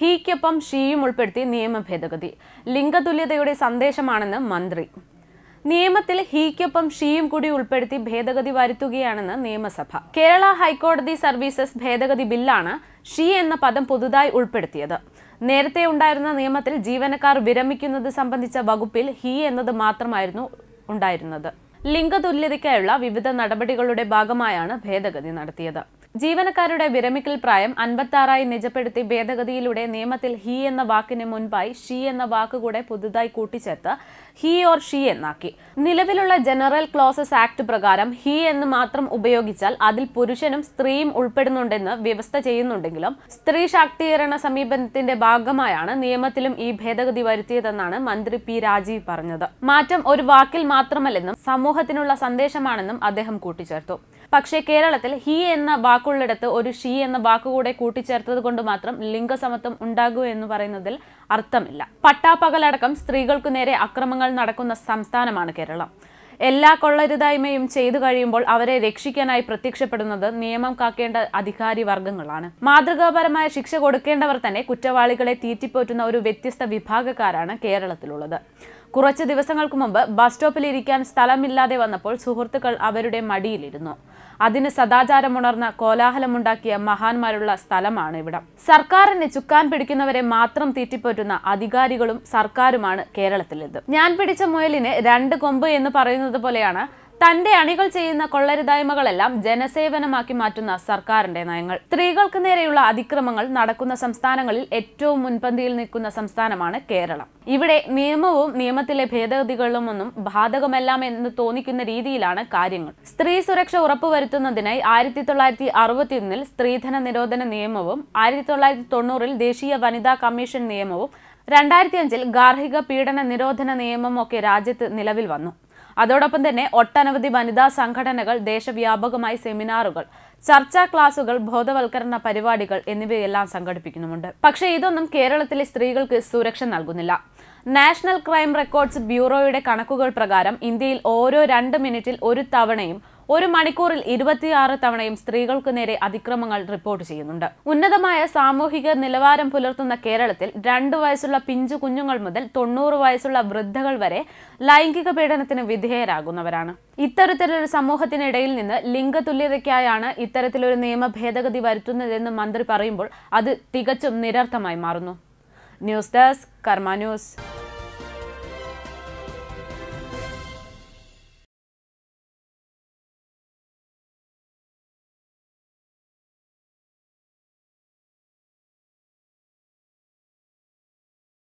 ഹീക്കൊപ്പം ഷീയും ഉൾപ്പെടുത്തി നിയമ ഭേദഗതി ലിംഗതുല്യതയുടെ സന്ദേശമാണെന്ന് മന്ത്രി നിയമത്തിൽ ഹീക്കൊപ്പം ഷീയും കൂടി ഉൾപ്പെടുത്തി ഭേദഗതി വരുത്തുകയാണെന്ന് നിയമസഭ കേരള ഹൈക്കോടതി സർവീസസ് ഭേദഗതി ബില്ലാണ് ഷീ എന്ന പദം പുതുതായി ഉൾപ്പെടുത്തിയത് നേരത്തെ ഉണ്ടായിരുന്ന നിയമത്തിൽ ജീവനക്കാർ വിരമിക്കുന്നത് സംബന്ധിച്ച വകുപ്പിൽ ഹീ എന്നത് മാത്രമായിരുന്നു ഉണ്ടായിരുന്നത് ലിംഗതുല്യതയ്ക്കായുള്ള വിവിധ നടപടികളുടെ ഭാഗമായാണ് ഭേദഗതി നടത്തിയത് ജീവനക്കാരുടെ വിരമിക്കൽ പ്രായം അൻപത്താറായി നിജപ്പെടുത്തി ഭേദഗതിയിലൂടെ നിയമത്തിൽ ഹി എന്ന വാക്കിന് മുൻപായി ഷീ എന്ന വാക്കുകൂടെ പുതുതായി കൂട്ടിച്ചേർത്ത് ഹി ഓർ ഷീ എന്നാക്കി നിലവിലുള്ള ജനറൽ ക്ലോസസ് ആക്ട് പ്രകാരം ഹി എന്ന് മാത്രം ഉപയോഗിച്ചാൽ അതിൽ പുരുഷനും സ്ത്രീയും ഉൾപ്പെടുന്നുണ്ടെന്ന് വ്യവസ്ഥ ചെയ്യുന്നുണ്ടെങ്കിലും സ്ത്രീ ശാക്തീകരണ സമീപനത്തിന്റെ ഭാഗമായാണ് നിയമത്തിലും ഈ ഭേദഗതി വരുത്തിയതെന്നാണ് മന്ത്രി പി രാജീവ് പറഞ്ഞത് മാറ്റം ഒരു വാക്കിൽ മാത്രമല്ലെന്നും സമൂഹത്തിനുള്ള സന്ദേശമാണെന്നും അദ്ദേഹം കൂട്ടിച്ചേർത്തു പക്ഷേ കേരളത്തിൽ ഹി എന്ന വാക്കുള്ളിടത്ത് ഒരു ഷീ എന്ന വാക്കുകൂടെ കൂട്ടിച്ചേർത്തത് കൊണ്ട് മാത്രം ലിംഗസമത്വം ഉണ്ടാകൂ എന്ന് പറയുന്നതിൽ അർത്ഥമില്ല പട്ടാപ്പകലടക്കം സ്ത്രീകൾക്കു നേരെ അക്രമങ്ങൾ നടക്കുന്ന സംസ്ഥാനമാണ് കേരളം എല്ലാ കൊള്ളരുതായ്മയും ചെയ്തു കഴിയുമ്പോൾ അവരെ രക്ഷിക്കാനായി പ്രത്യക്ഷപ്പെടുന്നത് നിയമം കാക്കേണ്ട അധികാരി വർഗങ്ങളാണ് മാതൃകാപരമായ ശിക്ഷ കൊടുക്കേണ്ടവർ തന്നെ കുറ്റവാളികളെ തീറ്റിപ്പോറ്റുന്ന ഒരു വ്യത്യസ്ത വിഭാഗക്കാരാണ് കേരളത്തിലുള്ളത് കുറച്ച് ദിവസങ്ങൾക്ക് മുമ്പ് ബസ് സ്റ്റോപ്പിൽ ഇരിക്കാൻ സ്ഥലമില്ലാതെ വന്നപ്പോൾ സുഹൃത്തുക്കൾ അവരുടെ മടിയിലിരുന്നു അതിന് സദാചാരമുണർന്ന കോലാഹലമുണ്ടാക്കിയ മഹാന്മാരുള്ള സ്ഥലമാണ് ഇവിടം സർക്കാരിനെ ചുക്കാൻ പിടിക്കുന്നവരെ മാത്രം തീറ്റിപ്പോറ്റുന്ന അധികാരികളും സർക്കാരുമാണ് കേരളത്തിലേത് ഞാൻ പിടിച്ച മുയലിന് രണ്ട് കൊമ്പ് എന്ന് പറയുന്നത് പോലെയാണ് തന്റെ അണികൾ ചെയ്യുന്ന കൊള്ളരുതായ്മകളെല്ലാം ജനസേവനമാക്കി മാറ്റുന്ന സർക്കാരിന്റെ നയങ്ങൾ സ്ത്രീകൾക്ക് നേരെയുള്ള അതിക്രമങ്ങൾ നടക്കുന്ന സംസ്ഥാനങ്ങളിൽ ഏറ്റവും മുൻപന്തിയിൽ നിൽക്കുന്ന സംസ്ഥാനമാണ് കേരളം ഇവിടെ നിയമവും നിയമത്തിലെ ഭേദഗതികളും ഒന്നും ബാധകമെല്ലാം എന്ന് തോന്നിക്കുന്ന രീതിയിലാണ് കാര്യങ്ങൾ സ്ത്രീ സുരക്ഷ ഉറപ്പുവരുത്തുന്നതിനായി ആയിരത്തി തൊള്ളായിരത്തി അറുപത്തിയൊന്നിൽ സ്ത്രീധന നിരോധന നിയമവും ആയിരത്തി തൊള്ളായിരത്തി തൊണ്ണൂറിൽ ദേശീയ വനിതാ കമ്മീഷൻ നിയമവും രണ്ടായിരത്തി അഞ്ചിൽ ഗാർഹിക പീഡന നിരോധന നിയമമൊക്കെ രാജ്യത്ത് നിലവിൽ വന്നു അതോടൊപ്പം തന്നെ ഒട്ടനവധി വനിതാ സംഘടനകൾ ദേശവ്യാപകമായി സെമിനാറുകൾ ചർച്ചാ ക്ലാസുകൾ ബോധവൽക്കരണ പരിപാടികൾ എന്നിവയെല്ലാം സംഘടിപ്പിക്കുന്നുമുണ്ട് പക്ഷേ ഇതൊന്നും കേരളത്തിലെ സ്ത്രീകൾക്ക് സുരക്ഷ നൽകുന്നില്ല നാഷണൽ ക്രൈം റെക്കോർഡ്സ് ബ്യൂറോയുടെ കണക്കുകൾ പ്രകാരം ഇന്ത്യയിൽ ഓരോ രണ്ട് മിനിറ്റിൽ ഒരു തവണയും ഒരു മണിക്കൂറിൽ ഇരുപത്തിയാറ് തവണയും സ്ത്രീകൾക്കു നേരെ അതിക്രമങ്ങൾ റിപ്പോർട്ട് ചെയ്യുന്നുണ്ട് ഉന്നതമായ സാമൂഹിക നിലവാരം പുലർത്തുന്ന കേരളത്തിൽ രണ്ട് വയസ്സുള്ള പിഞ്ചു കുഞ്ഞുങ്ങൾ മുതൽ തൊണ്ണൂറ് വയസ്സുള്ള വൃദ്ധകൾ വരെ ലൈംഗിക പീഡനത്തിന് വിധേയരാകുന്നവരാണ് ഇത്തരത്തിലൊരു സമൂഹത്തിനിടയിൽ നിന്ന് ലിംഗ തുല്യതയ്ക്കായാണ് ഇത്തരത്തിലൊരു നിയമ ഭേദഗതി വരുത്തുന്നതെന്ന് മന്ത്രി പറയുമ്പോൾ അത് തികച്ചും നിരർത്ഥമായി മാറുന്നു ന്യൂസ് ഡെസ്ക് കർമ്മ ന്യൂസ്